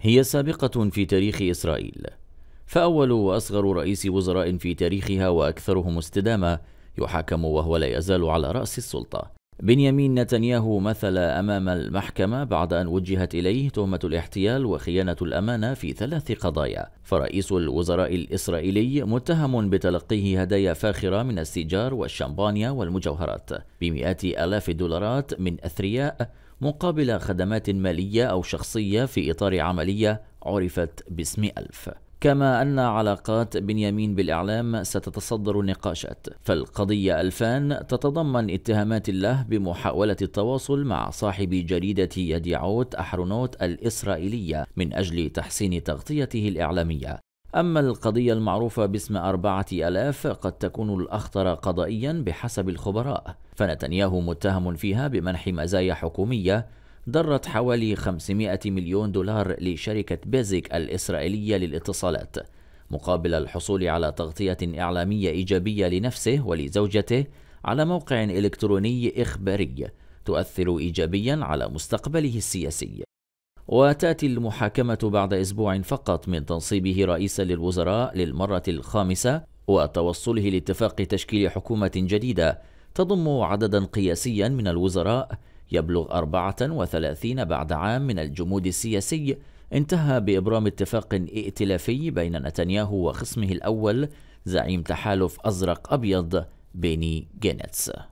هي سابقة في تاريخ إسرائيل فأول وأصغر رئيس وزراء في تاريخها وأكثرهم استدامة يحاكم وهو لا يزال على رأس السلطة بنيامين نتنياهو مثل أمام المحكمة بعد أن وجهت إليه تهمة الاحتيال وخيانة الأمانة في ثلاث قضايا فرئيس الوزراء الإسرائيلي متهم بتلقيه هدايا فاخرة من السيجار والشمبانيا والمجوهرات بمئات آلاف الدولارات من أثرياء مقابل خدمات مالية أو شخصية في إطار عملية عرفت باسم ألف كما أن علاقات بنيامين بالإعلام ستتصدر النقاشات فالقضية ألفان تتضمن اتهامات له بمحاولة التواصل مع صاحب جريدة يديعوت أحرونوت الإسرائيلية من أجل تحسين تغطيته الإعلامية أما القضية المعروفة باسم أربعة ألاف قد تكون الأخطر قضائيا بحسب الخبراء فنتنياهو متهم فيها بمنح مزايا حكومية ضرت حوالي 500 مليون دولار لشركة بيزك الإسرائيلية للاتصالات مقابل الحصول على تغطية إعلامية إيجابية لنفسه ولزوجته على موقع إلكتروني إخباري تؤثر إيجابيا على مستقبله السياسي وتأتي المحاكمة بعد أسبوع فقط من تنصيبه رئيسا للوزراء للمرة الخامسة وتوصله لاتفاق تشكيل حكومة جديدة تضم عددا قياسيا من الوزراء يبلغ 34 بعد عام من الجمود السياسي انتهى بإبرام اتفاق ائتلافي بين نتنياهو وخصمه الأول زعيم تحالف أزرق أبيض بيني جينتس